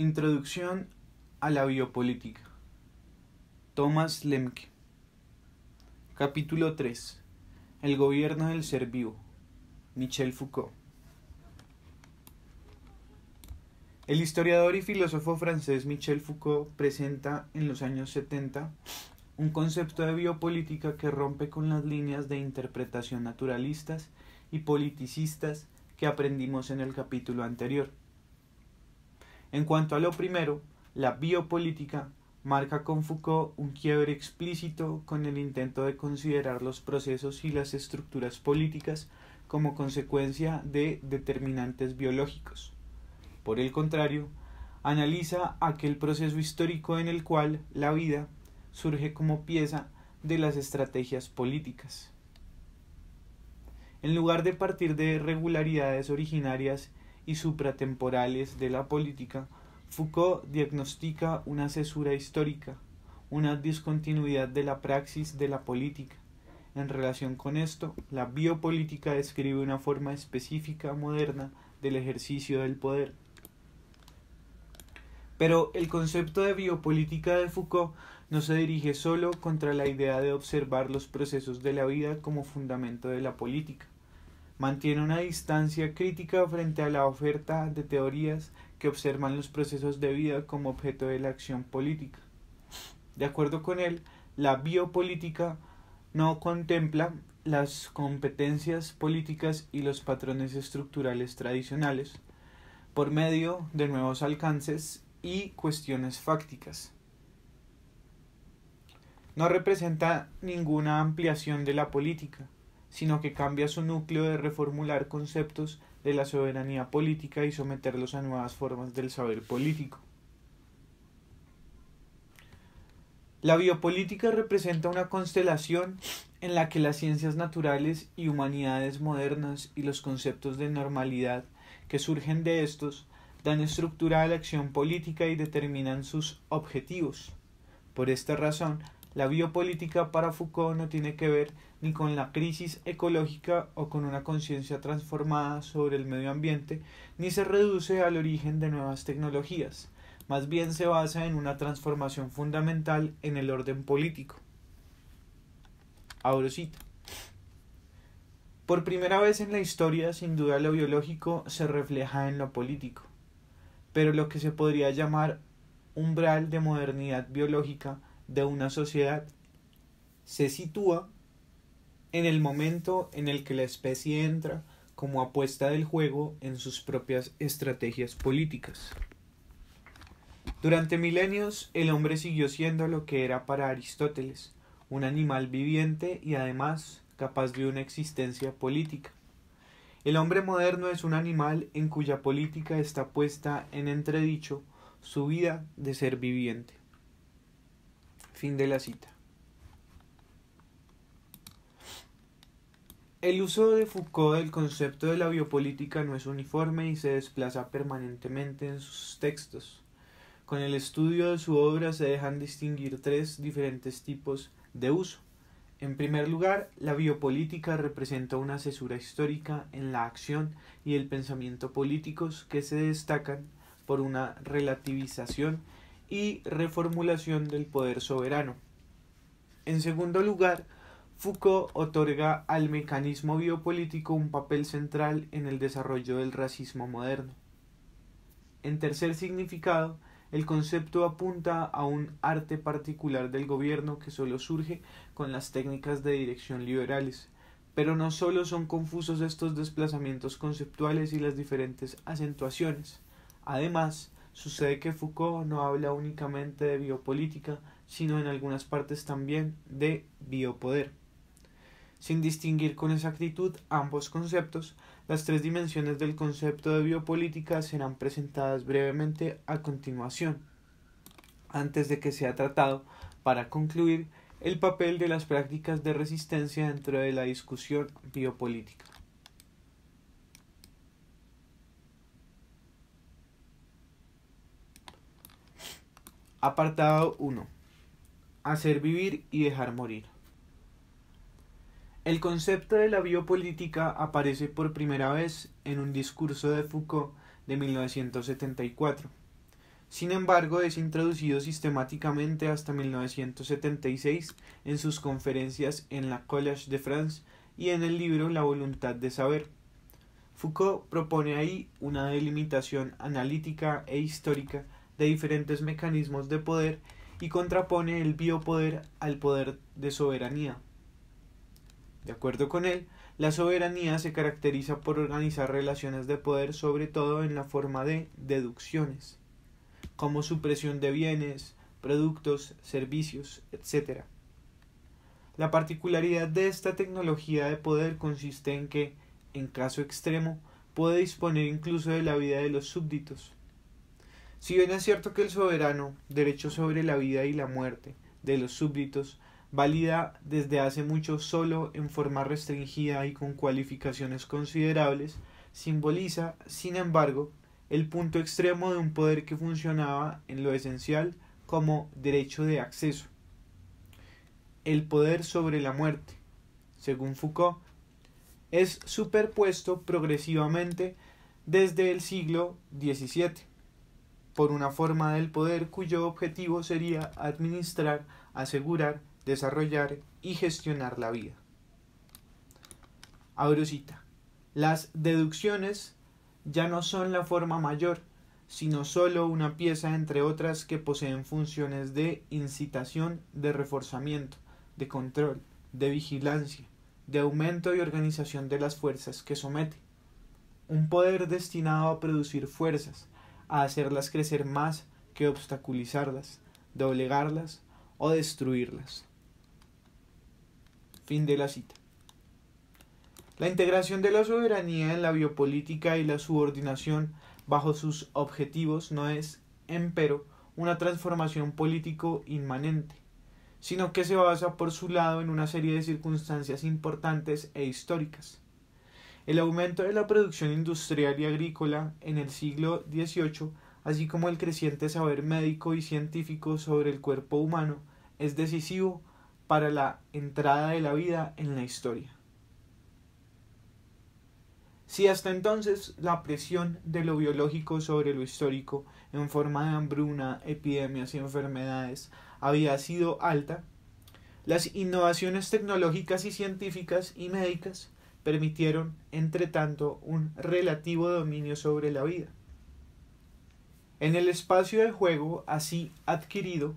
Introducción a la biopolítica. Thomas Lemke. Capítulo 3. El gobierno del ser vivo. Michel Foucault. El historiador y filósofo francés Michel Foucault presenta en los años 70 un concepto de biopolítica que rompe con las líneas de interpretación naturalistas y politicistas que aprendimos en el capítulo anterior. En cuanto a lo primero, la biopolítica marca con Foucault un quiebre explícito con el intento de considerar los procesos y las estructuras políticas como consecuencia de determinantes biológicos. Por el contrario, analiza aquel proceso histórico en el cual la vida surge como pieza de las estrategias políticas. En lugar de partir de regularidades originarias y supratemporales de la política, Foucault diagnostica una cesura histórica, una discontinuidad de la praxis de la política. En relación con esto, la biopolítica describe una forma específica moderna del ejercicio del poder. Pero el concepto de biopolítica de Foucault no se dirige solo contra la idea de observar los procesos de la vida como fundamento de la política, mantiene una distancia crítica frente a la oferta de teorías que observan los procesos de vida como objeto de la acción política. De acuerdo con él, la biopolítica no contempla las competencias políticas y los patrones estructurales tradicionales, por medio de nuevos alcances y cuestiones fácticas. No representa ninguna ampliación de la política, sino que cambia su núcleo de reformular conceptos de la soberanía política y someterlos a nuevas formas del saber político. La biopolítica representa una constelación en la que las ciencias naturales y humanidades modernas y los conceptos de normalidad que surgen de estos dan estructura a la acción política y determinan sus objetivos. Por esta razón, la biopolítica para Foucault no tiene que ver ni con la crisis ecológica o con una conciencia transformada sobre el medio ambiente, ni se reduce al origen de nuevas tecnologías, más bien se basa en una transformación fundamental en el orden político. Aurocito. Por primera vez en la historia, sin duda lo biológico se refleja en lo político, pero lo que se podría llamar umbral de modernidad biológica de una sociedad se sitúa en el momento en el que la especie entra como apuesta del juego en sus propias estrategias políticas. Durante milenios el hombre siguió siendo lo que era para Aristóteles, un animal viviente y además capaz de una existencia política. El hombre moderno es un animal en cuya política está puesta en entredicho su vida de ser viviente. Fin de la cita. El uso de Foucault del concepto de la biopolítica no es uniforme y se desplaza permanentemente en sus textos. Con el estudio de su obra se dejan distinguir tres diferentes tipos de uso. En primer lugar, la biopolítica representa una cesura histórica en la acción y el pensamiento políticos que se destacan por una relativización y reformulación del poder soberano. En segundo lugar, Foucault otorga al mecanismo biopolítico un papel central en el desarrollo del racismo moderno. En tercer significado, el concepto apunta a un arte particular del gobierno que solo surge con las técnicas de dirección liberales, pero no solo son confusos estos desplazamientos conceptuales y las diferentes acentuaciones. Además, Sucede que Foucault no habla únicamente de biopolítica, sino en algunas partes también de biopoder. Sin distinguir con exactitud ambos conceptos, las tres dimensiones del concepto de biopolítica serán presentadas brevemente a continuación, antes de que sea tratado, para concluir, el papel de las prácticas de resistencia dentro de la discusión biopolítica. Apartado 1. Hacer vivir y dejar morir. El concepto de la biopolítica aparece por primera vez en un discurso de Foucault de 1974. Sin embargo, es introducido sistemáticamente hasta 1976 en sus conferencias en la Collège de France y en el libro La voluntad de saber. Foucault propone ahí una delimitación analítica e histórica de diferentes mecanismos de poder y contrapone el biopoder al poder de soberanía. De acuerdo con él, la soberanía se caracteriza por organizar relaciones de poder sobre todo en la forma de deducciones, como supresión de bienes, productos, servicios, etc. La particularidad de esta tecnología de poder consiste en que, en caso extremo, puede disponer incluso de la vida de los súbditos, si bien es cierto que el soberano, derecho sobre la vida y la muerte de los súbditos, válida desde hace mucho solo en forma restringida y con cualificaciones considerables, simboliza, sin embargo, el punto extremo de un poder que funcionaba en lo esencial como derecho de acceso. El poder sobre la muerte, según Foucault, es superpuesto progresivamente desde el siglo XVII por una forma del poder cuyo objetivo sería administrar, asegurar, desarrollar y gestionar la vida. Abro Las deducciones ya no son la forma mayor, sino solo una pieza entre otras que poseen funciones de incitación, de reforzamiento, de control, de vigilancia, de aumento y organización de las fuerzas que somete. Un poder destinado a producir fuerzas, a hacerlas crecer más que obstaculizarlas, doblegarlas o destruirlas. Fin de la cita. La integración de la soberanía en la biopolítica y la subordinación bajo sus objetivos no es, empero, una transformación político inmanente, sino que se basa por su lado en una serie de circunstancias importantes e históricas. El aumento de la producción industrial y agrícola en el siglo XVIII, así como el creciente saber médico y científico sobre el cuerpo humano, es decisivo para la entrada de la vida en la historia. Si hasta entonces la presión de lo biológico sobre lo histórico, en forma de hambruna, epidemias y enfermedades, había sido alta, las innovaciones tecnológicas y científicas y médicas permitieron, entre tanto, un relativo dominio sobre la vida. En el espacio de juego así adquirido,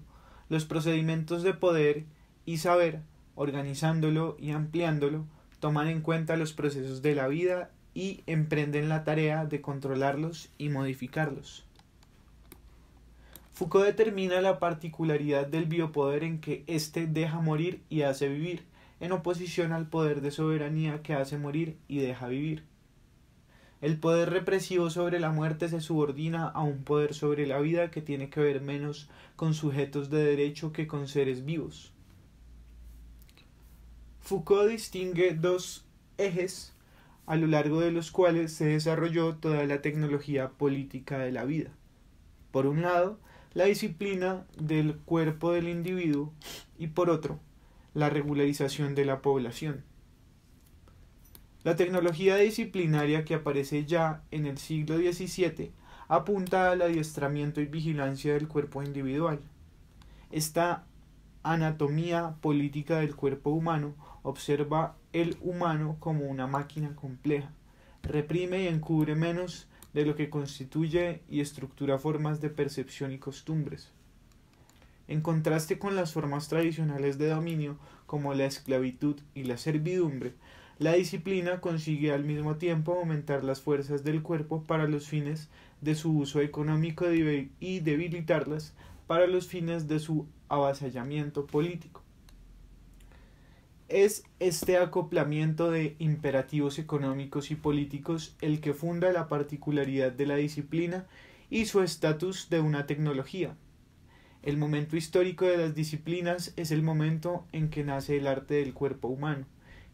los procedimientos de poder y saber, organizándolo y ampliándolo, toman en cuenta los procesos de la vida y emprenden la tarea de controlarlos y modificarlos. Foucault determina la particularidad del biopoder en que éste deja morir y hace vivir, en oposición al poder de soberanía que hace morir y deja vivir. El poder represivo sobre la muerte se subordina a un poder sobre la vida que tiene que ver menos con sujetos de derecho que con seres vivos. Foucault distingue dos ejes a lo largo de los cuales se desarrolló toda la tecnología política de la vida. Por un lado, la disciplina del cuerpo del individuo y por otro, la regularización de la población. La tecnología disciplinaria que aparece ya en el siglo XVII apunta al adiestramiento y vigilancia del cuerpo individual. Esta anatomía política del cuerpo humano observa el humano como una máquina compleja, reprime y encubre menos de lo que constituye y estructura formas de percepción y costumbres. En contraste con las formas tradicionales de dominio, como la esclavitud y la servidumbre, la disciplina consigue al mismo tiempo aumentar las fuerzas del cuerpo para los fines de su uso económico y debilitarlas para los fines de su avasallamiento político. Es este acoplamiento de imperativos económicos y políticos el que funda la particularidad de la disciplina y su estatus de una tecnología, el momento histórico de las disciplinas es el momento en que nace el arte del cuerpo humano,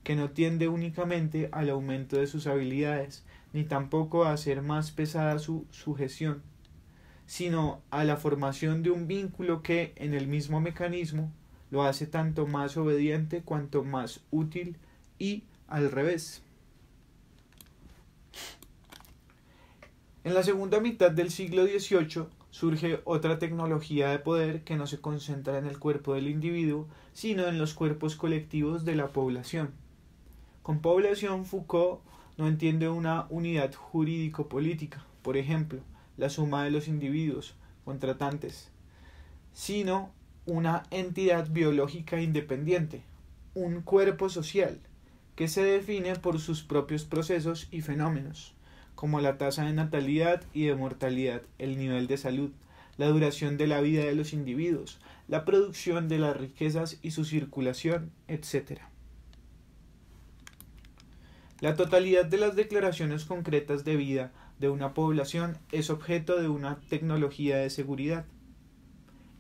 que no tiende únicamente al aumento de sus habilidades, ni tampoco a hacer más pesada su sujeción, sino a la formación de un vínculo que, en el mismo mecanismo, lo hace tanto más obediente cuanto más útil y al revés. En la segunda mitad del siglo XVIII, surge otra tecnología de poder que no se concentra en el cuerpo del individuo, sino en los cuerpos colectivos de la población. Con población, Foucault no entiende una unidad jurídico-política, por ejemplo, la suma de los individuos contratantes, sino una entidad biológica independiente, un cuerpo social, que se define por sus propios procesos y fenómenos como la tasa de natalidad y de mortalidad, el nivel de salud, la duración de la vida de los individuos, la producción de las riquezas y su circulación, etc. La totalidad de las declaraciones concretas de vida de una población es objeto de una tecnología de seguridad.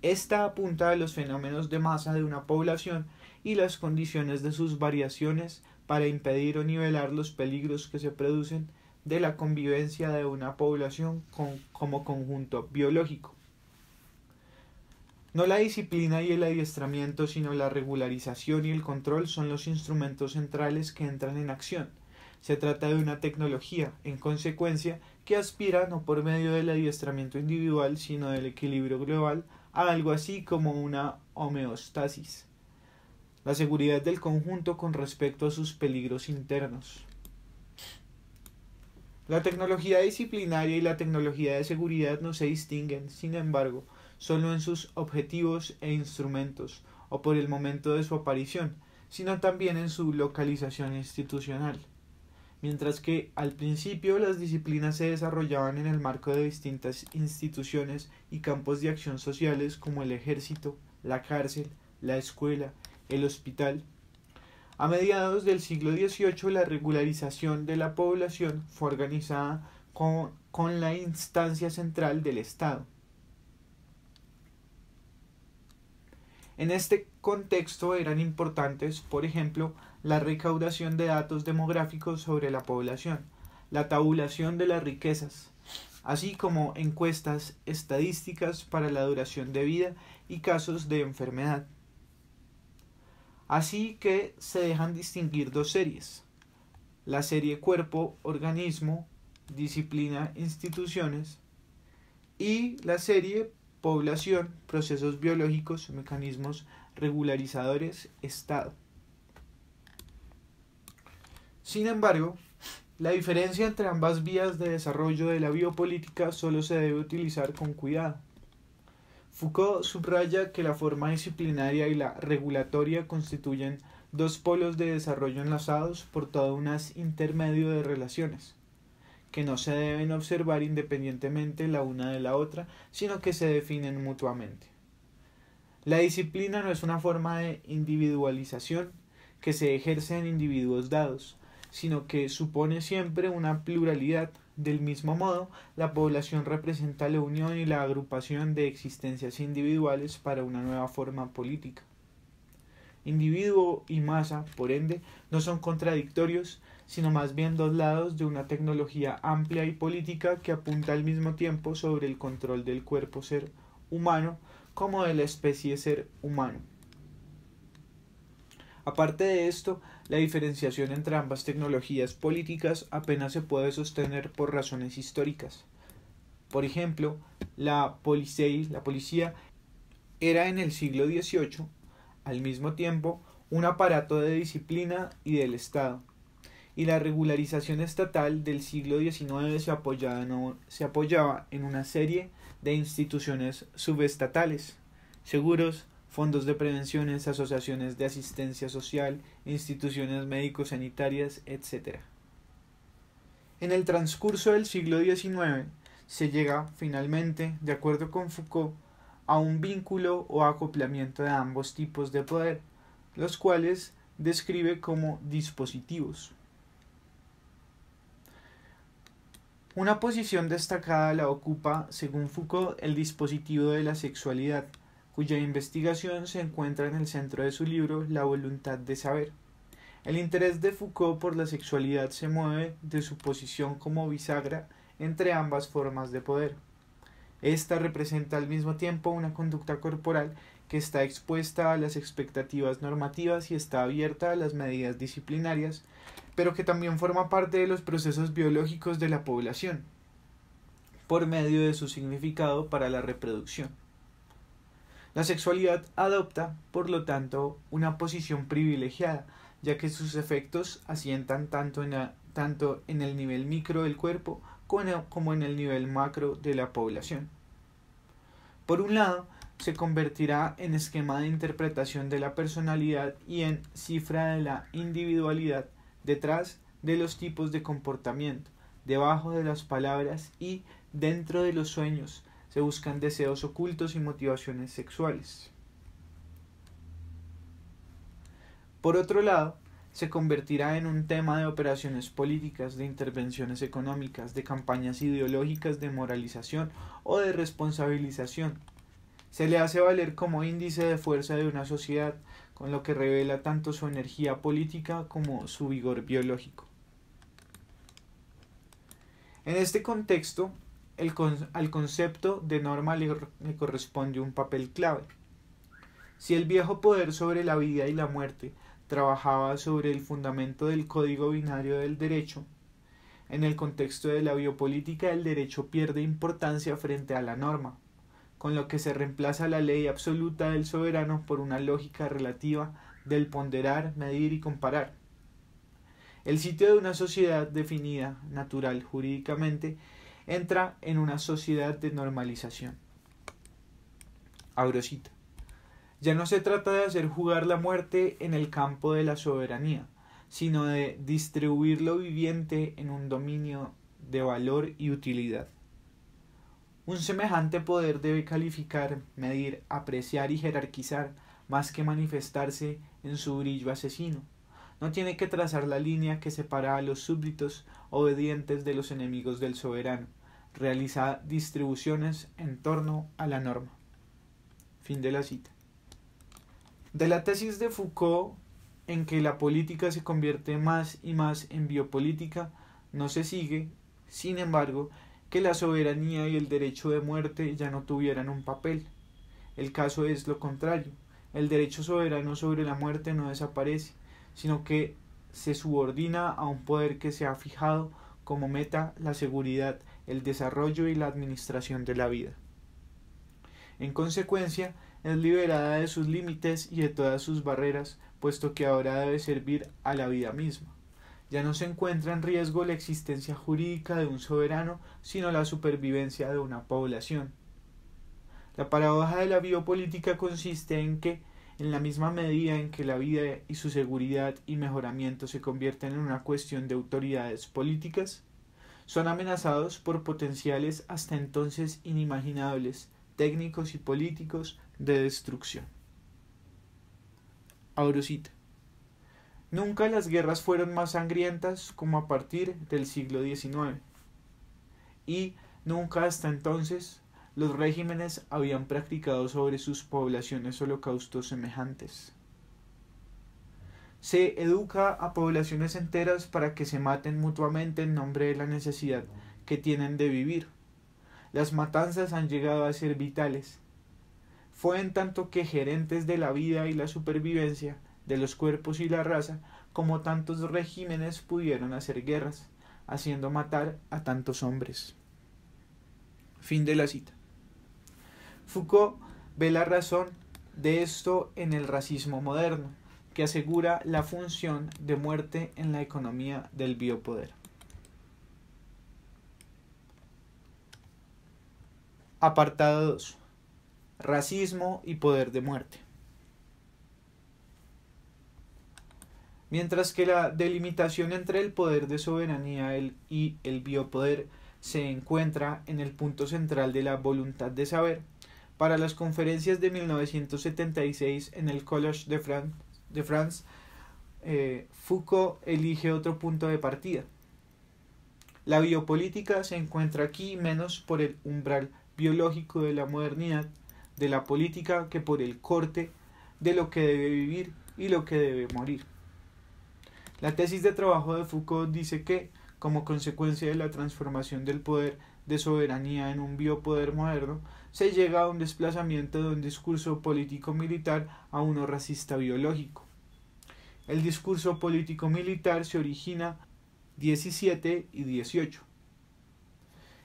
Esta apunta a los fenómenos de masa de una población y las condiciones de sus variaciones para impedir o nivelar los peligros que se producen de la convivencia de una población como conjunto biológico. No la disciplina y el adiestramiento, sino la regularización y el control son los instrumentos centrales que entran en acción. Se trata de una tecnología, en consecuencia, que aspira no por medio del adiestramiento individual, sino del equilibrio global, a algo así como una homeostasis, la seguridad del conjunto con respecto a sus peligros internos. La tecnología disciplinaria y la tecnología de seguridad no se distinguen, sin embargo, solo en sus objetivos e instrumentos, o por el momento de su aparición, sino también en su localización institucional. Mientras que al principio las disciplinas se desarrollaban en el marco de distintas instituciones y campos de acción sociales como el ejército, la cárcel, la escuela, el hospital, a mediados del siglo XVIII la regularización de la población fue organizada con, la instancia central del Estado. En este contexto eran importantes, por ejemplo, la recaudación de datos demográficos sobre la población, la tabulación de las riquezas, así como encuestas estadísticas para la duración de vida y casos de enfermedad. Así que se dejan distinguir dos series, la serie cuerpo-organismo, disciplina-instituciones y la serie población, procesos biológicos, mecanismos regularizadores, Estado. Sin embargo, la diferencia entre ambas vías de desarrollo de la biopolítica solo se debe utilizar con cuidado Foucault subraya que la forma disciplinaria y la regulatoria constituyen dos polos de desarrollo enlazados por todo un intermedio de relaciones, que no se deben observar independientemente la una de la otra, sino que se definen mutuamente. La disciplina no es una forma de individualización que se ejerce en individuos dados, sino que supone siempre una pluralidad. Del mismo modo, la población representa la unión y la agrupación de existencias individuales para una nueva forma política. Individuo y masa, por ende, no son contradictorios, sino más bien dos lados de una tecnología amplia y política que apunta al mismo tiempo sobre el control del cuerpo ser humano como de la especie ser humano. Aparte de esto, la diferenciación entre ambas tecnologías políticas apenas se puede sostener por razones históricas. Por ejemplo, la policía, la policía era en el siglo XVIII, al mismo tiempo, un aparato de disciplina y del Estado, y la regularización estatal del siglo XIX se apoyaba, se apoyaba en una serie de instituciones subestatales, seguros, fondos de prevenciones, asociaciones de asistencia social, instituciones médico-sanitarias, etc. En el transcurso del siglo XIX se llega finalmente, de acuerdo con Foucault, a un vínculo o acoplamiento de ambos tipos de poder, los cuales describe como dispositivos. Una posición destacada la ocupa, según Foucault, el dispositivo de la sexualidad, cuya investigación se encuentra en el centro de su libro La voluntad de saber. El interés de Foucault por la sexualidad se mueve de su posición como bisagra entre ambas formas de poder. Esta representa al mismo tiempo una conducta corporal que está expuesta a las expectativas normativas y está abierta a las medidas disciplinarias, pero que también forma parte de los procesos biológicos de la población, por medio de su significado para la reproducción. La sexualidad adopta, por lo tanto, una posición privilegiada, ya que sus efectos asientan tanto en, el nivel micro del cuerpo como en el nivel macro de la población. Por un lado, se convertirá en esquema de interpretación de la personalidad y en cifra de la individualidad detrás de los tipos de comportamiento, debajo de las palabras y dentro de los sueños, buscan deseos ocultos y motivaciones sexuales. Por otro lado, se convertirá en un tema de operaciones políticas, de intervenciones económicas, de campañas ideológicas de moralización o de responsabilización. Se le hace valer como índice de fuerza de una sociedad, con lo que revela tanto su energía política como su vigor biológico. En este contexto, al concepto de norma le, le corresponde un papel clave. Si el viejo poder sobre la vida y la muerte trabajaba sobre el fundamento del código binario del derecho, en el contexto de la biopolítica el derecho pierde importancia frente a la norma, con lo que se reemplaza la ley absoluta del soberano por una lógica relativa del ponderar, medir y comparar. El sitio de una sociedad definida, natural, jurídicamente, entra en una sociedad de normalización. Abro Ya no se trata de hacer jugar la muerte en el campo de la soberanía, sino de distribuir lo viviente en un dominio de valor y utilidad. Un semejante poder debe calificar, medir, apreciar y jerarquizar más que manifestarse en su brillo asesino. No tiene que trazar la línea que separa a los súbditos obedientes de los enemigos del soberano, realiza distribuciones en torno a la norma. Fin de la cita. De la tesis de Foucault en que la política se convierte más y más en biopolítica, no se sigue, sin embargo, que la soberanía y el derecho de muerte ya no tuvieran un papel. El caso es lo contrario. El derecho soberano sobre la muerte no desaparece, sino que se subordina a un poder que se ha fijado como meta la seguridad el desarrollo y la administración de la vida. En consecuencia, es liberada de sus límites y de todas sus barreras, puesto que ahora debe servir a la vida misma. Ya no se encuentra en riesgo la existencia jurídica de un soberano, sino la supervivencia de una población. La paradoja de la biopolítica consiste en que, en la misma medida en que la vida y su seguridad y mejoramiento se convierten en una cuestión de autoridades políticas, son amenazados por potenciales hasta entonces inimaginables, técnicos y políticos de destrucción. Aurocita. Nunca las guerras fueron más sangrientas como a partir del siglo XIX. Y nunca hasta entonces los regímenes habían practicado sobre sus poblaciones holocaustos semejantes se educa a poblaciones enteras para que se maten mutuamente en nombre de la necesidad que tienen de vivir. Las matanzas han llegado a ser vitales. Fue en tanto que gerentes de la vida y la supervivencia, de los cuerpos y la raza, como tantos regímenes pudieron hacer guerras, haciendo matar a tantos hombres. Fin de la cita. Foucault ve la razón de esto en el racismo moderno, que asegura la función de muerte en la economía del biopoder. Apartado 2. Racismo y poder de muerte. Mientras que la delimitación entre el poder de soberanía y el biopoder se encuentra en el punto central de la voluntad de saber, para las conferencias de 1976 en el college de France de Franz, eh, Foucault elige otro punto de partida. La biopolítica se encuentra aquí menos por el umbral biológico de la modernidad, de la política, que por el corte de lo que debe vivir y lo que debe morir. La tesis de trabajo de Foucault dice que, como consecuencia de la transformación del poder de soberanía en un biopoder moderno, se llega a un desplazamiento de un discurso político-militar a uno racista biológico. El discurso político-militar se origina 17 y 18.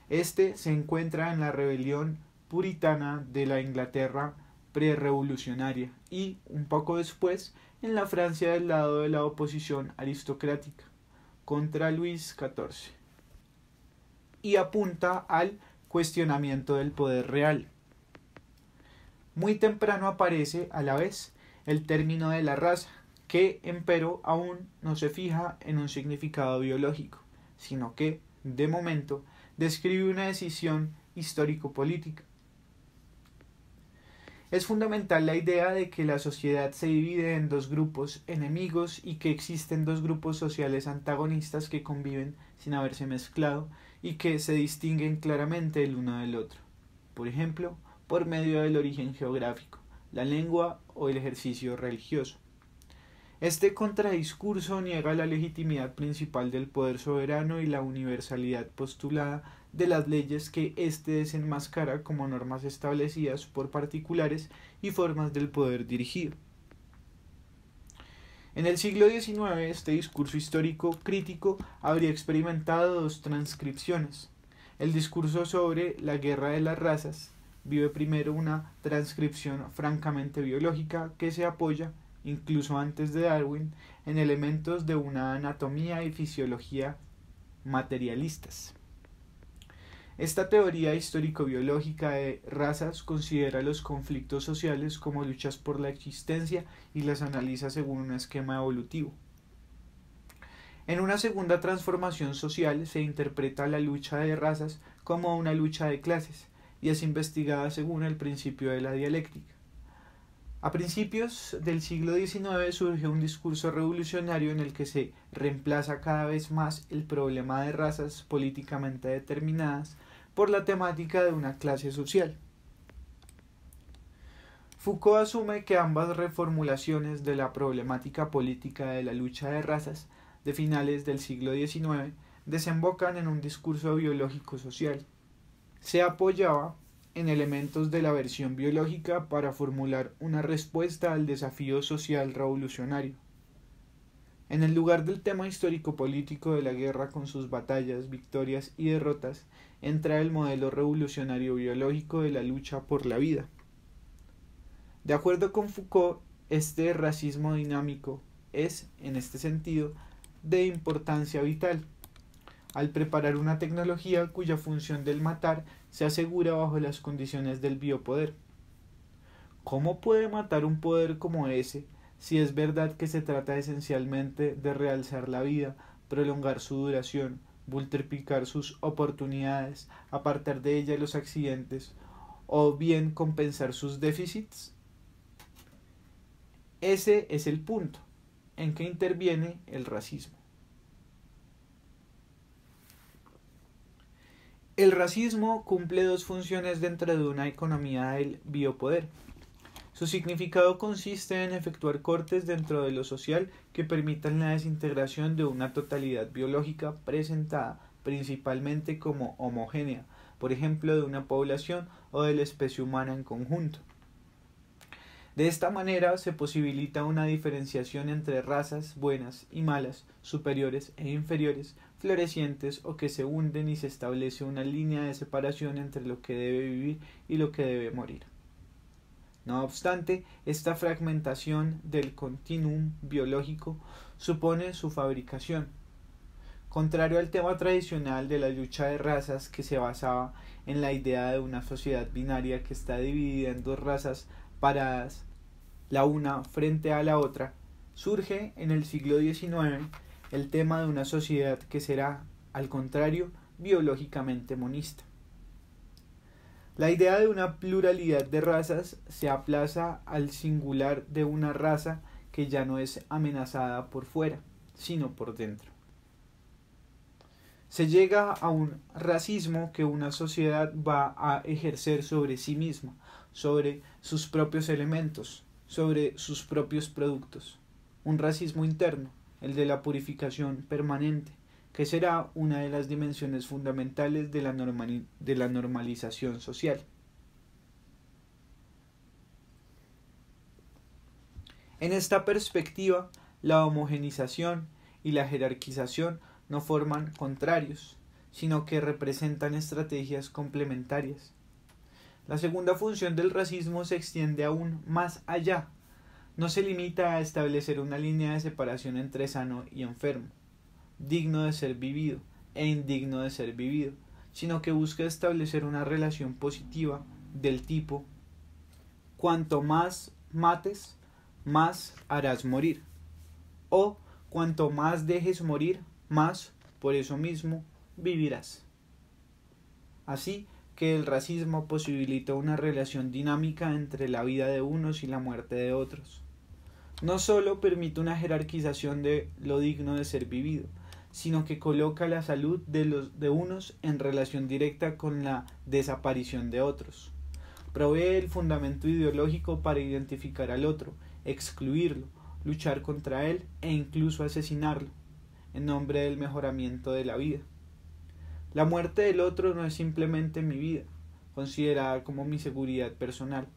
Este se encuentra en la rebelión puritana de la Inglaterra prerevolucionaria y, un poco después, en la Francia del lado de la oposición aristocrática contra Luis XIV y apunta al cuestionamiento del poder real. Muy temprano aparece, a la vez, el término de la raza, que empero aún no se fija en un significado biológico, sino que, de momento, describe una decisión histórico-política. Es fundamental la idea de que la sociedad se divide en dos grupos enemigos y que existen dos grupos sociales antagonistas que conviven sin haberse mezclado y que se distinguen claramente el uno del otro, por ejemplo, por medio del origen geográfico, la lengua o el ejercicio religioso. Este contradiscurso niega la legitimidad principal del poder soberano y la universalidad postulada de las leyes que éste desenmascara como normas establecidas por particulares y formas del poder dirigido. En el siglo XIX este discurso histórico crítico habría experimentado dos transcripciones. El discurso sobre la guerra de las razas vive primero una transcripción francamente biológica que se apoya incluso antes de Darwin, en elementos de una anatomía y fisiología materialistas. Esta teoría histórico-biológica de razas considera los conflictos sociales como luchas por la existencia y las analiza según un esquema evolutivo. En una segunda transformación social se interpreta la lucha de razas como una lucha de clases y es investigada según el principio de la dialéctica. A principios del siglo XIX surge un discurso revolucionario en el que se reemplaza cada vez más el problema de razas políticamente determinadas por la temática de una clase social. Foucault asume que ambas reformulaciones de la problemática política de la lucha de razas de finales del siglo XIX desembocan en un discurso biológico social. Se apoyaba en elementos de la versión biológica para formular una respuesta al desafío social revolucionario. En el lugar del tema histórico-político de la guerra con sus batallas, victorias y derrotas, entra el modelo revolucionario biológico de la lucha por la vida. De acuerdo con Foucault, este racismo dinámico es, en este sentido, de importancia vital, al preparar una tecnología cuya función del matar se asegura bajo las condiciones del biopoder. ¿Cómo puede matar un poder como ese si es verdad que se trata esencialmente de realzar la vida, prolongar su duración, multiplicar sus oportunidades, apartar de ella los accidentes o bien compensar sus déficits? Ese es el punto en que interviene el racismo. El racismo cumple dos funciones dentro de una economía del biopoder. Su significado consiste en efectuar cortes dentro de lo social que permitan la desintegración de una totalidad biológica presentada principalmente como homogénea, por ejemplo, de una población o de la especie humana en conjunto. De esta manera se posibilita una diferenciación entre razas buenas y malas, superiores e inferiores, florecientes o que se hunden y se establece una línea de separación entre lo que debe vivir y lo que debe morir. No obstante, esta fragmentación del continuum biológico supone su fabricación. Contrario al tema tradicional de la lucha de razas que se basaba en la idea de una sociedad binaria que está dividida en dos razas paradas, la una frente a la otra, surge en el siglo XIX el tema de una sociedad que será, al contrario, biológicamente monista. La idea de una pluralidad de razas se aplaza al singular de una raza que ya no es amenazada por fuera, sino por dentro. Se llega a un racismo que una sociedad va a ejercer sobre sí misma, sobre sus propios elementos, sobre sus propios productos. Un racismo interno, el de la purificación permanente, que será una de las dimensiones fundamentales de la, normalización social. En esta perspectiva, la homogenización y la jerarquización no forman contrarios, sino que representan estrategias complementarias. La segunda función del racismo se extiende aún más allá no se limita a establecer una línea de separación entre sano y enfermo, digno de ser vivido e indigno de ser vivido, sino que busca establecer una relación positiva del tipo cuanto más mates, más harás morir, o cuanto más dejes morir, más por eso mismo vivirás. Así que el racismo posibilita una relación dinámica entre la vida de unos y la muerte de otros no solo permite una jerarquización de lo digno de ser vivido, sino que coloca la salud de, los, de unos en relación directa con la desaparición de otros. Provee el fundamento ideológico para identificar al otro, excluirlo, luchar contra él e incluso asesinarlo, en nombre del mejoramiento de la vida. La muerte del otro no es simplemente mi vida, considerada como mi seguridad personal.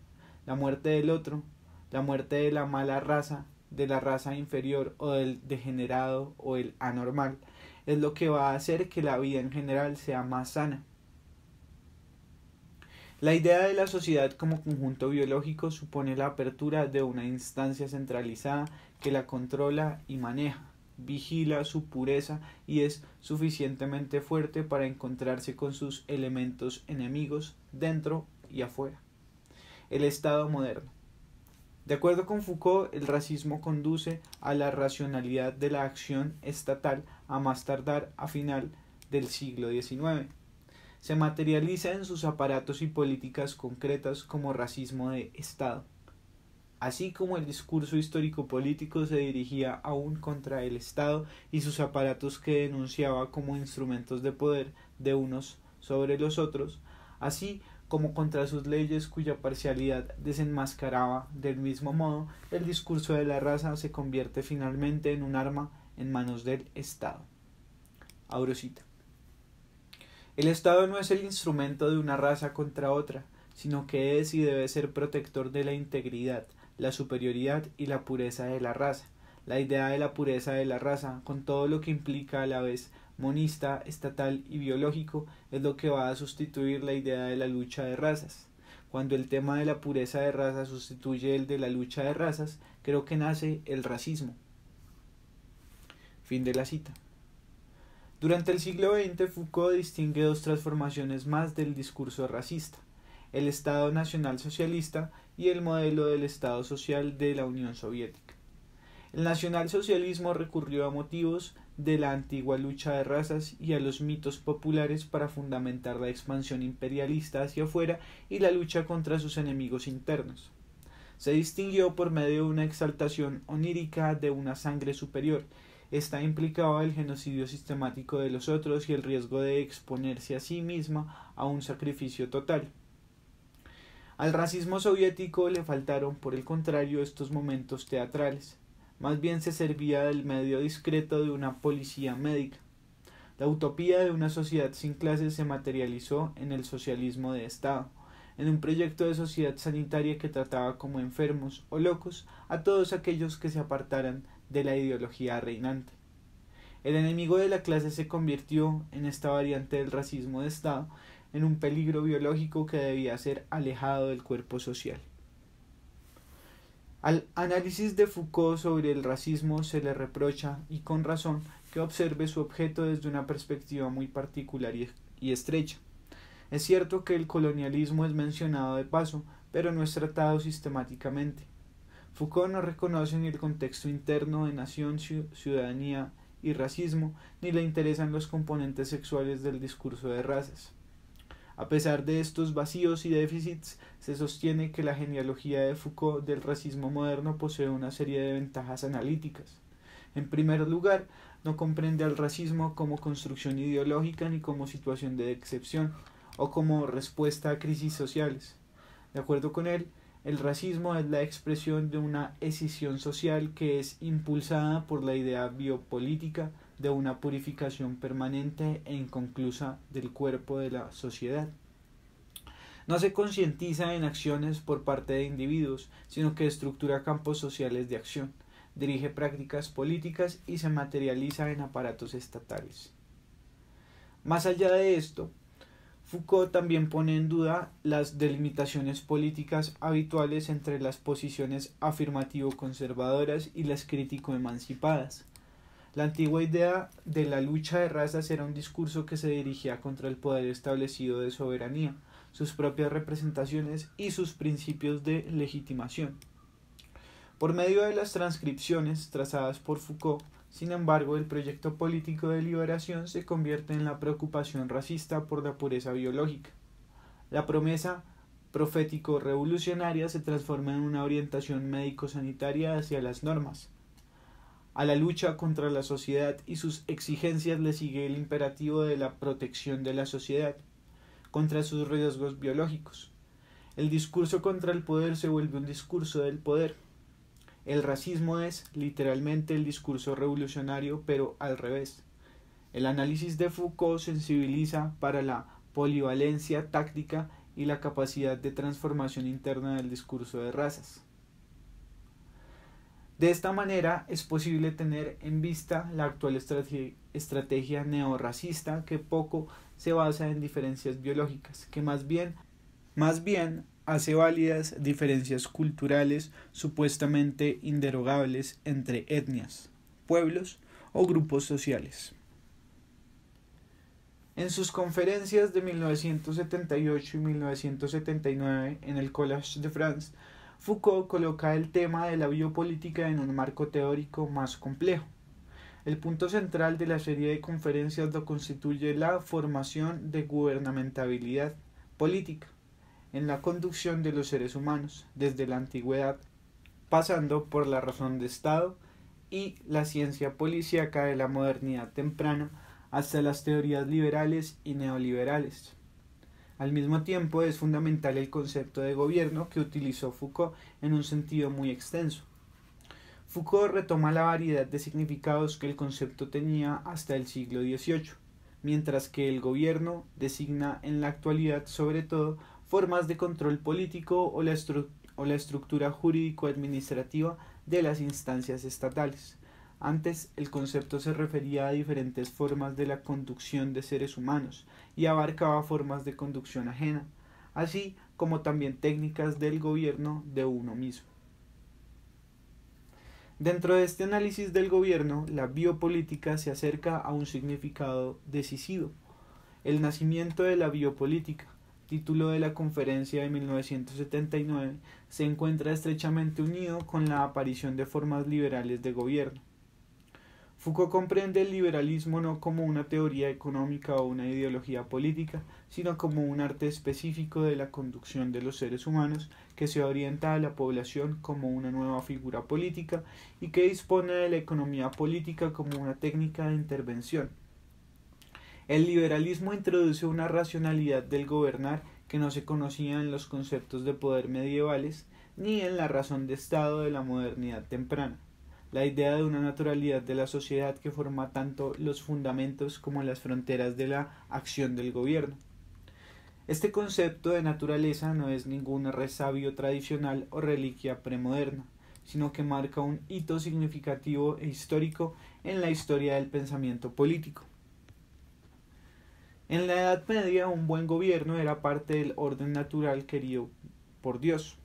La muerte del otro la muerte de la mala raza, de la raza inferior o del degenerado o el anormal, es lo que va a hacer que la vida en general sea más sana. La idea de la sociedad como conjunto biológico supone la apertura de una instancia centralizada que la controla y maneja, vigila su pureza y es suficientemente fuerte para encontrarse con sus elementos enemigos dentro y afuera. El Estado moderno. De acuerdo con Foucault, el racismo conduce a la racionalidad de la acción estatal a más tardar a final del siglo XIX. Se materializa en sus aparatos y políticas concretas como racismo de Estado, así como el discurso histórico-político se dirigía aún contra el Estado y sus aparatos que denunciaba como instrumentos de poder de unos sobre los otros, así como contra sus leyes cuya parcialidad desenmascaraba, del mismo modo, el discurso de la raza se convierte finalmente en un arma en manos del Estado. Aurocita. El Estado no es el instrumento de una raza contra otra, sino que es y debe ser protector de la integridad, la superioridad y la pureza de la raza. La idea de la pureza de la raza, con todo lo que implica a la vez monista, estatal y biológico es lo que va a sustituir la idea de la lucha de razas. Cuando el tema de la pureza de razas sustituye el de la lucha de razas, creo que nace el racismo. Fin de la cita. Durante el siglo XX, Foucault distingue dos transformaciones más del discurso racista, el Estado Nacional Socialista y el modelo del Estado Social de la Unión Soviética. El nacionalsocialismo recurrió a motivos de la antigua lucha de razas y a los mitos populares para fundamentar la expansión imperialista hacia afuera y la lucha contra sus enemigos internos. Se distinguió por medio de una exaltación onírica de una sangre superior. Está implicaba el genocidio sistemático de los otros y el riesgo de exponerse a sí misma a un sacrificio total. Al racismo soviético le faltaron, por el contrario, estos momentos teatrales más bien se servía del medio discreto de una policía médica. La utopía de una sociedad sin clases se materializó en el socialismo de Estado, en un proyecto de sociedad sanitaria que trataba como enfermos o locos a todos aquellos que se apartaran de la ideología reinante. El enemigo de la clase se convirtió, en esta variante del racismo de Estado, en un peligro biológico que debía ser alejado del cuerpo social. Al análisis de Foucault sobre el racismo se le reprocha, y con razón, que observe su objeto desde una perspectiva muy particular y estrecha. Es cierto que el colonialismo es mencionado de paso, pero no es tratado sistemáticamente. Foucault no reconoce ni el contexto interno de nación, ciudadanía y racismo, ni le interesan los componentes sexuales del discurso de razas. A pesar de estos vacíos y déficits, se sostiene que la genealogía de Foucault del racismo moderno posee una serie de ventajas analíticas. En primer lugar, no comprende al racismo como construcción ideológica ni como situación de excepción o como respuesta a crisis sociales. De acuerdo con él, el racismo es la expresión de una escisión social que es impulsada por la idea biopolítica, de una purificación permanente e inconclusa del cuerpo de la sociedad. No se concientiza en acciones por parte de individuos, sino que estructura campos sociales de acción, dirige prácticas políticas y se materializa en aparatos estatales. Más allá de esto, Foucault también pone en duda las delimitaciones políticas habituales entre las posiciones afirmativo-conservadoras y las crítico-emancipadas la antigua idea de la lucha de razas era un discurso que se dirigía contra el poder establecido de soberanía, sus propias representaciones y sus principios de legitimación. Por medio de las transcripciones trazadas por Foucault, sin embargo, el proyecto político de liberación se convierte en la preocupación racista por la pureza biológica. La promesa profético-revolucionaria se transforma en una orientación médico-sanitaria hacia las normas, a la lucha contra la sociedad y sus exigencias le sigue el imperativo de la protección de la sociedad contra sus riesgos biológicos. El discurso contra el poder se vuelve un discurso del poder. El racismo es literalmente el discurso revolucionario, pero al revés. El análisis de Foucault sensibiliza para la polivalencia táctica y la capacidad de transformación interna del discurso de razas. De esta manera es posible tener en vista la actual estrategia neorracista que poco se basa en diferencias biológicas, que más bien, más bien hace válidas diferencias culturales supuestamente inderogables entre etnias, pueblos o grupos sociales. En sus conferencias de 1978 y 1979 en el Collège de France, Foucault coloca el tema de la biopolítica en un marco teórico más complejo. El punto central de la serie de conferencias lo constituye la formación de gubernamentabilidad política en la conducción de los seres humanos desde la antigüedad, pasando por la razón de Estado y la ciencia policíaca de la modernidad temprana hasta las teorías liberales y neoliberales. Al mismo tiempo es fundamental el concepto de gobierno que utilizó Foucault en un sentido muy extenso. Foucault retoma la variedad de significados que el concepto tenía hasta el siglo XVIII, mientras que el gobierno designa en la actualidad sobre todo formas de control político o la, la estructura jurídico-administrativa de las instancias estatales, antes el concepto se refería a diferentes formas de la conducción de seres humanos y abarcaba formas de conducción ajena, así como también técnicas del gobierno de uno mismo. Dentro de este análisis del gobierno, la biopolítica se acerca a un significado decisivo, el nacimiento de la biopolítica, título de la conferencia de 1979, se encuentra estrechamente unido con la aparición de formas liberales de gobierno. Foucault comprende el liberalismo no como una teoría económica o una ideología política, sino como un arte específico de la conducción de los seres humanos que se orienta a la población como una nueva figura política y que dispone de la economía política como una técnica de intervención. El liberalismo introduce una racionalidad del gobernar que no se conocía en los conceptos de poder medievales ni en la razón de Estado de la modernidad temprana la idea de una naturalidad de la sociedad que forma tanto los fundamentos como las fronteras de la acción del gobierno. Este concepto de naturaleza no es ningún resabio tradicional o reliquia premoderna, sino que marca un hito significativo e histórico en la historia del pensamiento político. En la Edad Media un buen gobierno era parte del orden natural querido por Dios.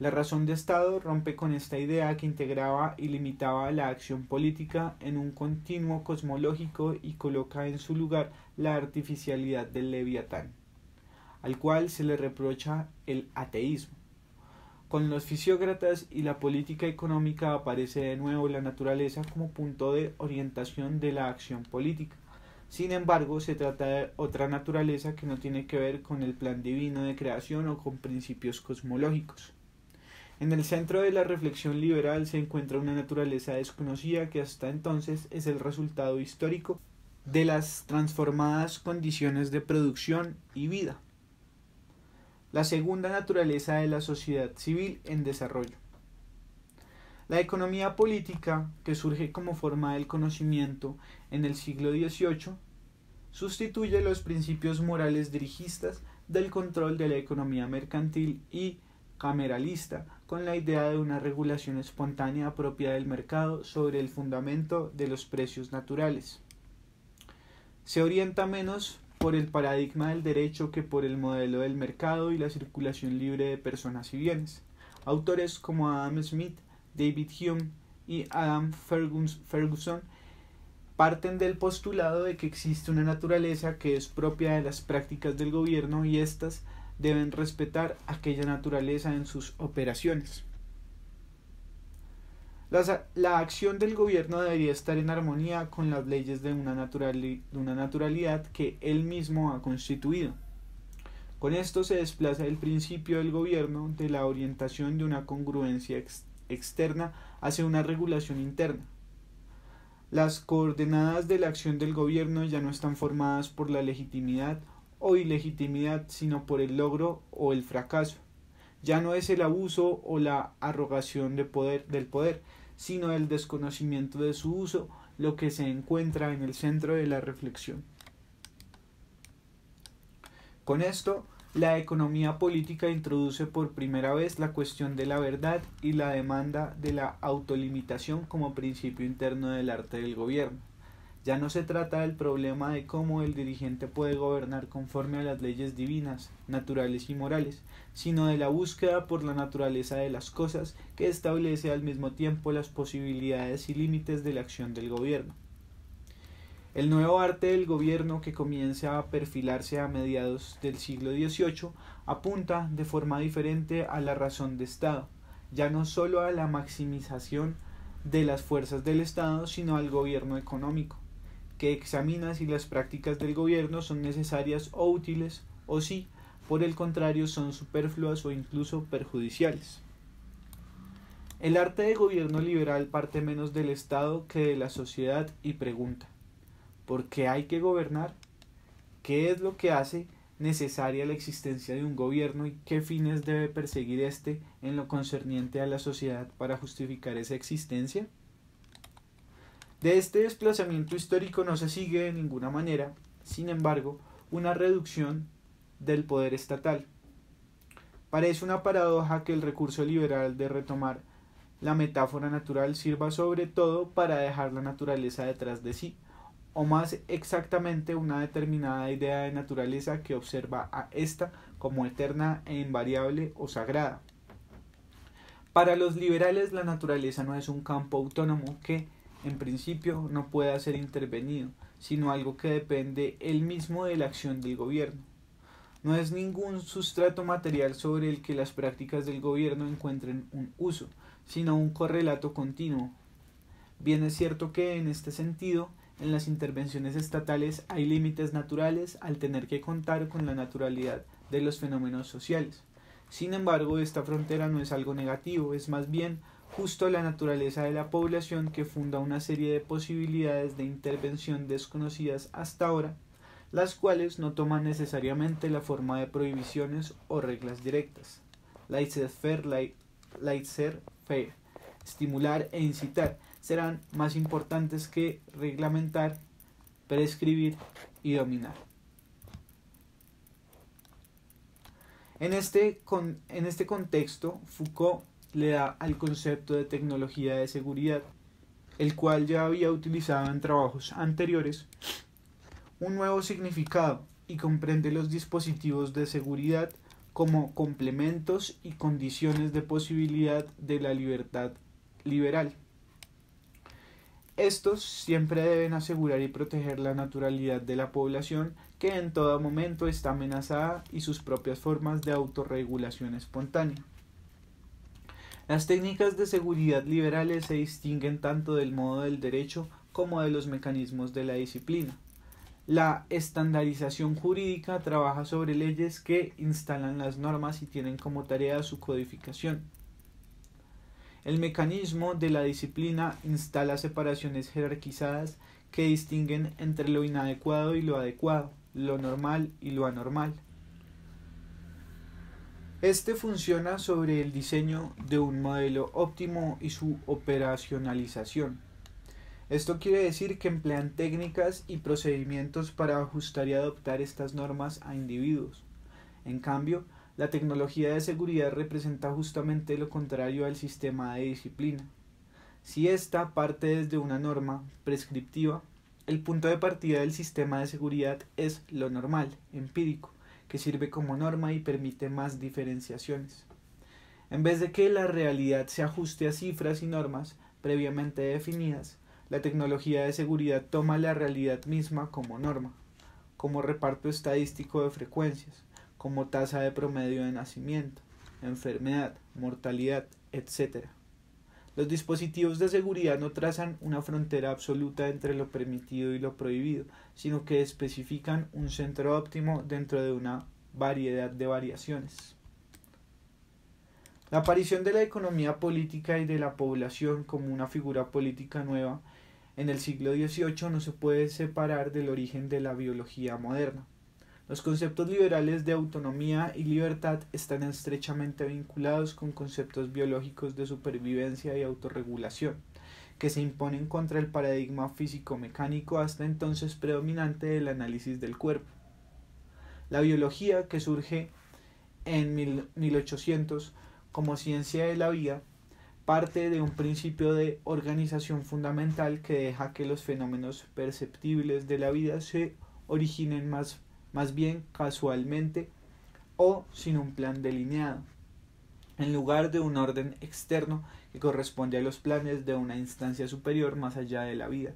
La razón de Estado rompe con esta idea que integraba y limitaba la acción política en un continuo cosmológico y coloca en su lugar la artificialidad del leviatán, al cual se le reprocha el ateísmo. Con los fisiócratas y la política económica aparece de nuevo la naturaleza como punto de orientación de la acción política. Sin embargo, se trata de otra naturaleza que no tiene que ver con el plan divino de creación o con principios cosmológicos. En el centro de la reflexión liberal se encuentra una naturaleza desconocida que hasta entonces es el resultado histórico de las transformadas condiciones de producción y vida. La segunda naturaleza de la sociedad civil en desarrollo. La economía política, que surge como forma del conocimiento en el siglo XVIII, sustituye los principios morales dirigistas del control de la economía mercantil y cameralista, con la idea de una regulación espontánea propia del mercado sobre el fundamento de los precios naturales. Se orienta menos por el paradigma del derecho que por el modelo del mercado y la circulación libre de personas y bienes. Autores como Adam Smith, David Hume y Adam Ferguson parten del postulado de que existe una naturaleza que es propia de las prácticas del gobierno y éstas deben respetar aquella naturaleza en sus operaciones. La, acción del gobierno debería estar en armonía con las leyes de una, naturalidad que él mismo ha constituido. Con esto se desplaza el principio del gobierno de la orientación de una congruencia externa hacia una regulación interna. Las coordenadas de la acción del gobierno ya no están formadas por la legitimidad o ilegitimidad, sino por el logro o el fracaso. Ya no es el abuso o la arrogación de poder, del poder, sino el desconocimiento de su uso, lo que se encuentra en el centro de la reflexión. Con esto, la economía política introduce por primera vez la cuestión de la verdad y la demanda de la autolimitación como principio interno del arte del gobierno. Ya no se trata del problema de cómo el dirigente puede gobernar conforme a las leyes divinas, naturales y morales, sino de la búsqueda por la naturaleza de las cosas que establece al mismo tiempo las posibilidades y límites de la acción del gobierno. El nuevo arte del gobierno que comienza a perfilarse a mediados del siglo XVIII apunta de forma diferente a la razón de Estado, ya no sólo a la maximización de las fuerzas del Estado, sino al gobierno económico que examina si las prácticas del gobierno son necesarias o útiles o si, por el contrario, son superfluas o incluso perjudiciales. El arte de gobierno liberal parte menos del Estado que de la sociedad y pregunta, ¿por qué hay que gobernar? ¿Qué es lo que hace necesaria la existencia de un gobierno y qué fines debe perseguir éste en lo concerniente a la sociedad para justificar esa existencia? De este desplazamiento histórico no se sigue de ninguna manera, sin embargo, una reducción del poder estatal. Parece una paradoja que el recurso liberal de retomar la metáfora natural sirva sobre todo para dejar la naturaleza detrás de sí, o más exactamente una determinada idea de naturaleza que observa a ésta como eterna e invariable o sagrada. Para los liberales la naturaleza no es un campo autónomo que, en principio, no pueda ser intervenido, sino algo que depende él mismo de la acción del gobierno. No es ningún sustrato material sobre el que las prácticas del gobierno encuentren un uso, sino un correlato continuo. Bien es cierto que en este sentido, en las intervenciones estatales hay límites naturales al tener que contar con la naturalidad de los fenómenos sociales. Sin embargo, esta frontera no es algo negativo, es más bien justo la naturaleza de la población que funda una serie de posibilidades de intervención desconocidas hasta ahora, las cuales no toman necesariamente la forma de prohibiciones o reglas directas. laissez fair estimular e incitar serán más importantes que reglamentar, prescribir y dominar. En este, en este contexto, Foucault le da al concepto de tecnología de seguridad, el cual ya había utilizado en trabajos anteriores, un nuevo significado y comprende los dispositivos de seguridad como complementos y condiciones de posibilidad de la libertad liberal. Estos siempre deben asegurar y proteger la naturalidad de la población que en todo momento está amenazada y sus propias formas de autorregulación espontánea. Las técnicas de seguridad liberales se distinguen tanto del modo del derecho como de los mecanismos de la disciplina. La estandarización jurídica trabaja sobre leyes que instalan las normas y tienen como tarea su codificación. El mecanismo de la disciplina instala separaciones jerarquizadas que distinguen entre lo inadecuado y lo adecuado, lo normal y lo anormal. Este funciona sobre el diseño de un modelo óptimo y su operacionalización. Esto quiere decir que emplean técnicas y procedimientos para ajustar y adoptar estas normas a individuos. En cambio, la tecnología de seguridad representa justamente lo contrario al sistema de disciplina. Si ésta parte desde una norma prescriptiva, el punto de partida del sistema de seguridad es lo normal, empírico que sirve como norma y permite más diferenciaciones. En vez de que la realidad se ajuste a cifras y normas previamente definidas, la tecnología de seguridad toma la realidad misma como norma, como reparto estadístico de frecuencias, como tasa de promedio de nacimiento, enfermedad, mortalidad, etc. Los dispositivos de seguridad no trazan una frontera absoluta entre lo permitido y lo prohibido, sino que especifican un centro óptimo dentro de una variedad de variaciones. La aparición de la economía política y de la población como una figura política nueva en el siglo XVIII no se puede separar del origen de la biología moderna. Los conceptos liberales de autonomía y libertad están estrechamente vinculados con conceptos biológicos de supervivencia y autorregulación, que se imponen contra el paradigma físico-mecánico hasta entonces predominante del análisis del cuerpo. La biología, que surge en 1800 como ciencia de la vida, parte de un principio de organización fundamental que deja que los fenómenos perceptibles de la vida se originen más más bien casualmente o sin un plan delineado, en lugar de un orden externo que corresponde a los planes de una instancia superior más allá de la vida.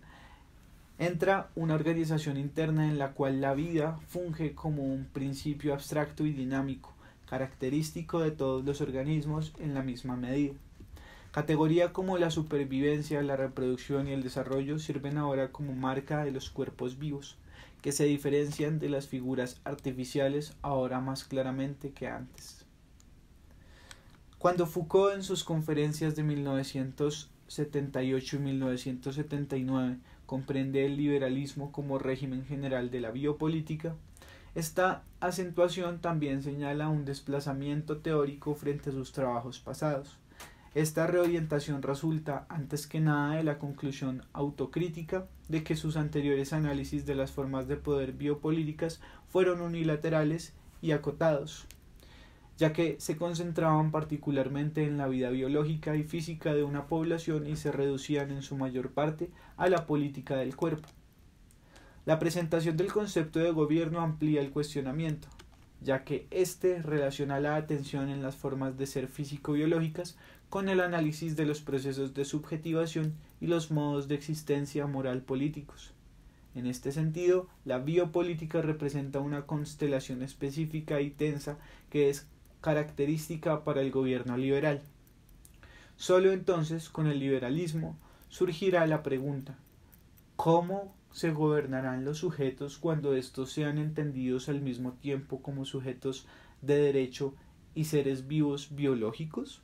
Entra una organización interna en la cual la vida funge como un principio abstracto y dinámico, característico de todos los organismos en la misma medida. Categoría como la supervivencia, la reproducción y el desarrollo sirven ahora como marca de los cuerpos vivos que se diferencian de las figuras artificiales ahora más claramente que antes. Cuando Foucault en sus conferencias de 1978 y 1979 comprende el liberalismo como régimen general de la biopolítica, esta acentuación también señala un desplazamiento teórico frente a sus trabajos pasados. Esta reorientación resulta antes que nada de la conclusión autocrítica de que sus anteriores análisis de las formas de poder biopolíticas fueron unilaterales y acotados, ya que se concentraban particularmente en la vida biológica y física de una población y se reducían en su mayor parte a la política del cuerpo. La presentación del concepto de gobierno amplía el cuestionamiento, ya que éste relaciona la atención en las formas de ser físico-biológicas con el análisis de los procesos de subjetivación y los modos de existencia moral políticos. En este sentido, la biopolítica representa una constelación específica y tensa que es característica para el gobierno liberal. Solo entonces, con el liberalismo, surgirá la pregunta ¿Cómo se gobernarán los sujetos cuando estos sean entendidos al mismo tiempo como sujetos de derecho y seres vivos biológicos?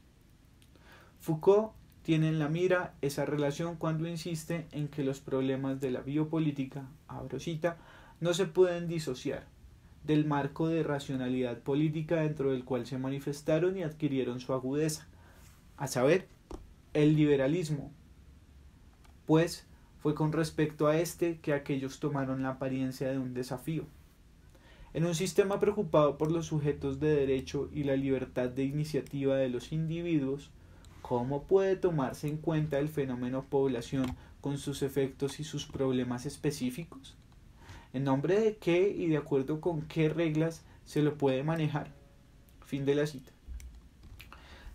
Foucault tiene en la mira esa relación cuando insiste en que los problemas de la biopolítica, abrosita, no se pueden disociar del marco de racionalidad política dentro del cual se manifestaron y adquirieron su agudeza, a saber, el liberalismo, pues fue con respecto a este que aquellos tomaron la apariencia de un desafío. En un sistema preocupado por los sujetos de derecho y la libertad de iniciativa de los individuos, ¿Cómo puede tomarse en cuenta el fenómeno población con sus efectos y sus problemas específicos? ¿En nombre de qué y de acuerdo con qué reglas se lo puede manejar? Fin de la cita.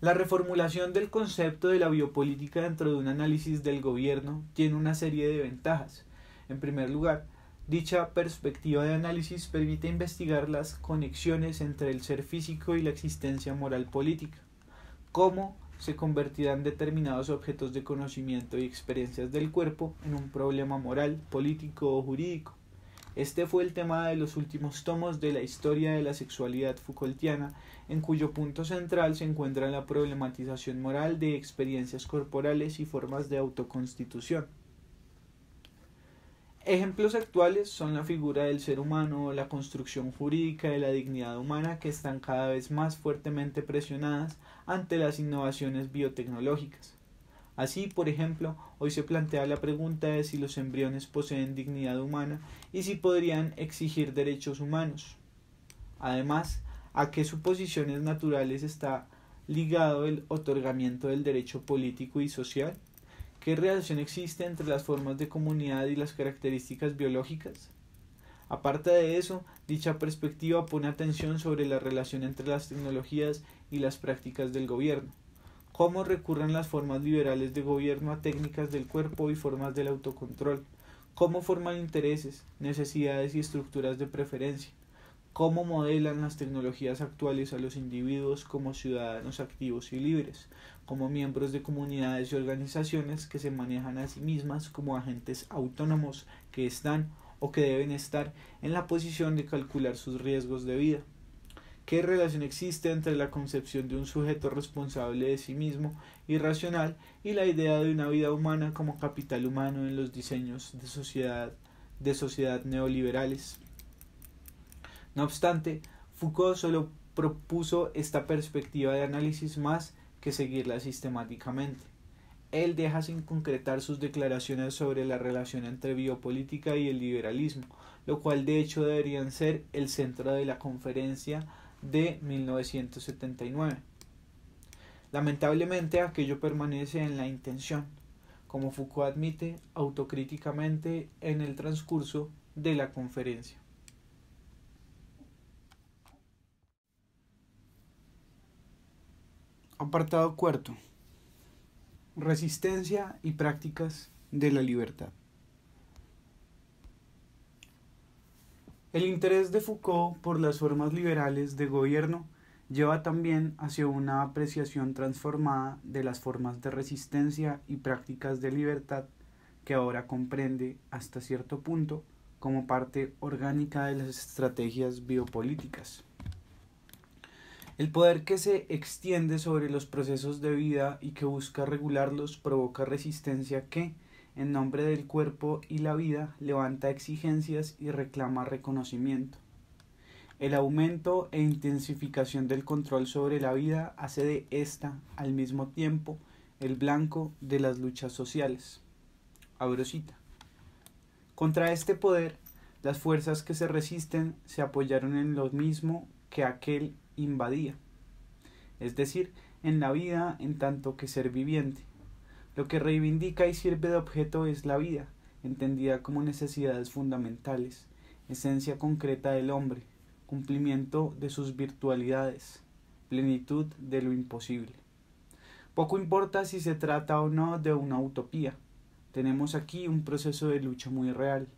La reformulación del concepto de la biopolítica dentro de un análisis del gobierno tiene una serie de ventajas. En primer lugar, dicha perspectiva de análisis permite investigar las conexiones entre el ser físico y la existencia moral política, cómo se convertirán determinados objetos de conocimiento y experiencias del cuerpo en un problema moral, político o jurídico. Este fue el tema de los últimos tomos de la historia de la sexualidad Foucaultiana, en cuyo punto central se encuentra la problematización moral de experiencias corporales y formas de autoconstitución. Ejemplos actuales son la figura del ser humano, la construcción jurídica de la dignidad humana que están cada vez más fuertemente presionadas ante las innovaciones biotecnológicas. Así, por ejemplo, hoy se plantea la pregunta de si los embriones poseen dignidad humana y si podrían exigir derechos humanos. Además, a qué suposiciones naturales está ligado el otorgamiento del derecho político y social. ¿Qué relación existe entre las formas de comunidad y las características biológicas? Aparte de eso, dicha perspectiva pone atención sobre la relación entre las tecnologías y las prácticas del gobierno, cómo recurren las formas liberales de gobierno a técnicas del cuerpo y formas del autocontrol, cómo forman intereses, necesidades y estructuras de preferencia, cómo modelan las tecnologías actuales a los individuos como ciudadanos activos y libres, como miembros de comunidades y organizaciones que se manejan a sí mismas como agentes autónomos que están o que deben estar en la posición de calcular sus riesgos de vida. ¿Qué relación existe entre la concepción de un sujeto responsable de sí mismo y racional y la idea de una vida humana como capital humano en los diseños de sociedad, de sociedad neoliberales? No obstante, Foucault solo propuso esta perspectiva de análisis más que seguirla sistemáticamente. Él deja sin concretar sus declaraciones sobre la relación entre biopolítica y el liberalismo, lo cual de hecho deberían ser el centro de la conferencia de 1979. Lamentablemente aquello permanece en la intención, como Foucault admite autocríticamente en el transcurso de la conferencia. Apartado cuarto. Resistencia y prácticas de la libertad. El interés de Foucault por las formas liberales de gobierno lleva también hacia una apreciación transformada de las formas de resistencia y prácticas de libertad que ahora comprende hasta cierto punto como parte orgánica de las estrategias biopolíticas. El poder que se extiende sobre los procesos de vida y que busca regularlos provoca resistencia que, en nombre del cuerpo y la vida, levanta exigencias y reclama reconocimiento. El aumento e intensificación del control sobre la vida hace de ésta, al mismo tiempo, el blanco de las luchas sociales. Abro Contra este poder, las fuerzas que se resisten se apoyaron en lo mismo que aquel invadía, es decir, en la vida en tanto que ser viviente. Lo que reivindica y sirve de objeto es la vida, entendida como necesidades fundamentales, esencia concreta del hombre, cumplimiento de sus virtualidades, plenitud de lo imposible. Poco importa si se trata o no de una utopía, tenemos aquí un proceso de lucha muy real.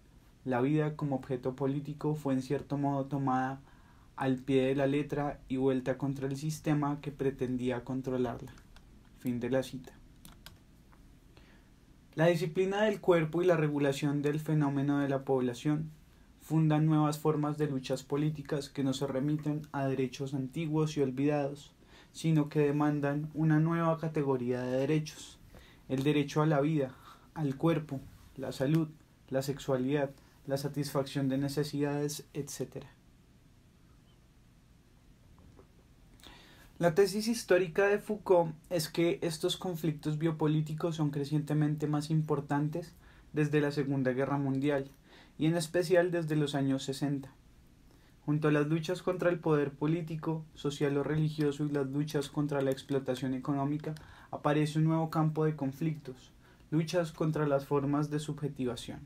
La vida como objeto político fue en cierto modo tomada al pie de la letra y vuelta contra el sistema que pretendía controlarla. Fin de la cita. La disciplina del cuerpo y la regulación del fenómeno de la población fundan nuevas formas de luchas políticas que no se remiten a derechos antiguos y olvidados, sino que demandan una nueva categoría de derechos, el derecho a la vida, al cuerpo, la salud, la sexualidad, la satisfacción de necesidades, etc. La tesis histórica de Foucault es que estos conflictos biopolíticos son crecientemente más importantes desde la Segunda Guerra Mundial y en especial desde los años 60. Junto a las luchas contra el poder político, social o religioso y las luchas contra la explotación económica, aparece un nuevo campo de conflictos, luchas contra las formas de subjetivación.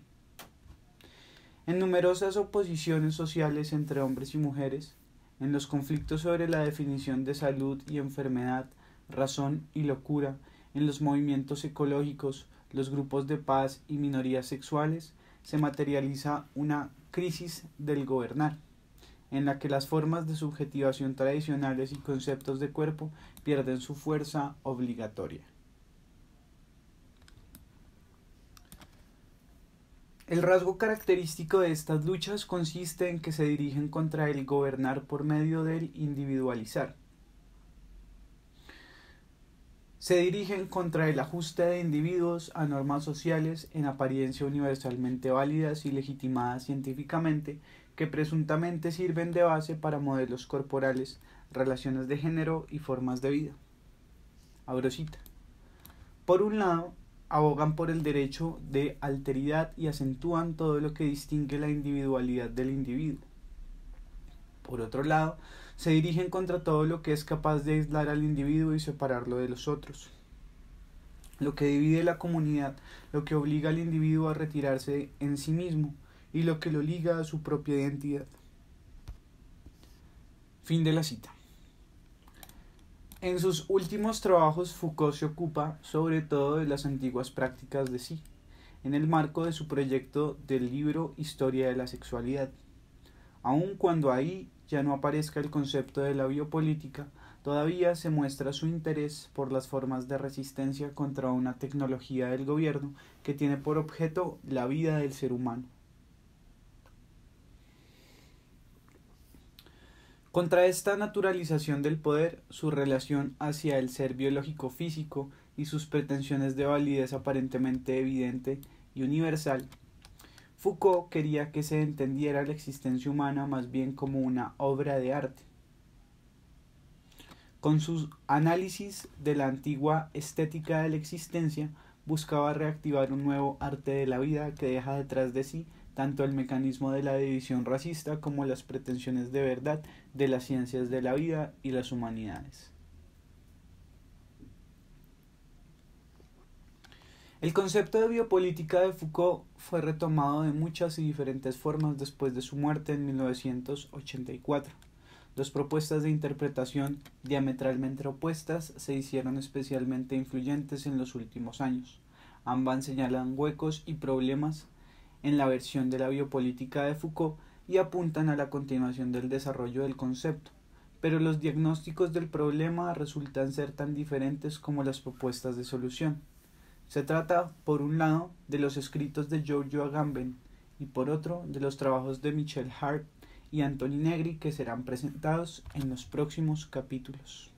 En numerosas oposiciones sociales entre hombres y mujeres, en los conflictos sobre la definición de salud y enfermedad, razón y locura, en los movimientos ecológicos, los grupos de paz y minorías sexuales, se materializa una crisis del gobernar, en la que las formas de subjetivación tradicionales y conceptos de cuerpo pierden su fuerza obligatoria. El rasgo característico de estas luchas consiste en que se dirigen contra el gobernar por medio del individualizar. Se dirigen contra el ajuste de individuos a normas sociales en apariencia universalmente válidas y legitimadas científicamente que presuntamente sirven de base para modelos corporales, relaciones de género y formas de vida. Abrosita. Por un lado, abogan por el derecho de alteridad y acentúan todo lo que distingue la individualidad del individuo. Por otro lado, se dirigen contra todo lo que es capaz de aislar al individuo y separarlo de los otros. Lo que divide la comunidad, lo que obliga al individuo a retirarse en sí mismo y lo que lo liga a su propia identidad. Fin de la cita. En sus últimos trabajos, Foucault se ocupa sobre todo de las antiguas prácticas de sí, en el marco de su proyecto del libro Historia de la Sexualidad. Aun cuando ahí ya no aparezca el concepto de la biopolítica, todavía se muestra su interés por las formas de resistencia contra una tecnología del gobierno que tiene por objeto la vida del ser humano. Contra esta naturalización del poder, su relación hacia el ser biológico físico y sus pretensiones de validez aparentemente evidente y universal, Foucault quería que se entendiera la existencia humana más bien como una obra de arte. Con su análisis de la antigua estética de la existencia, buscaba reactivar un nuevo arte de la vida que deja detrás de sí tanto el mecanismo de la división racista como las pretensiones de verdad de las ciencias de la vida y las humanidades. El concepto de biopolítica de Foucault fue retomado de muchas y diferentes formas después de su muerte en 1984. Dos propuestas de interpretación diametralmente opuestas se hicieron especialmente influyentes en los últimos años. Ambas señalan huecos y problemas en la versión de la biopolítica de Foucault y apuntan a la continuación del desarrollo del concepto, pero los diagnósticos del problema resultan ser tan diferentes como las propuestas de solución. Se trata, por un lado, de los escritos de Giorgio Agamben y por otro, de los trabajos de Michel Hart y Anthony Negri que serán presentados en los próximos capítulos.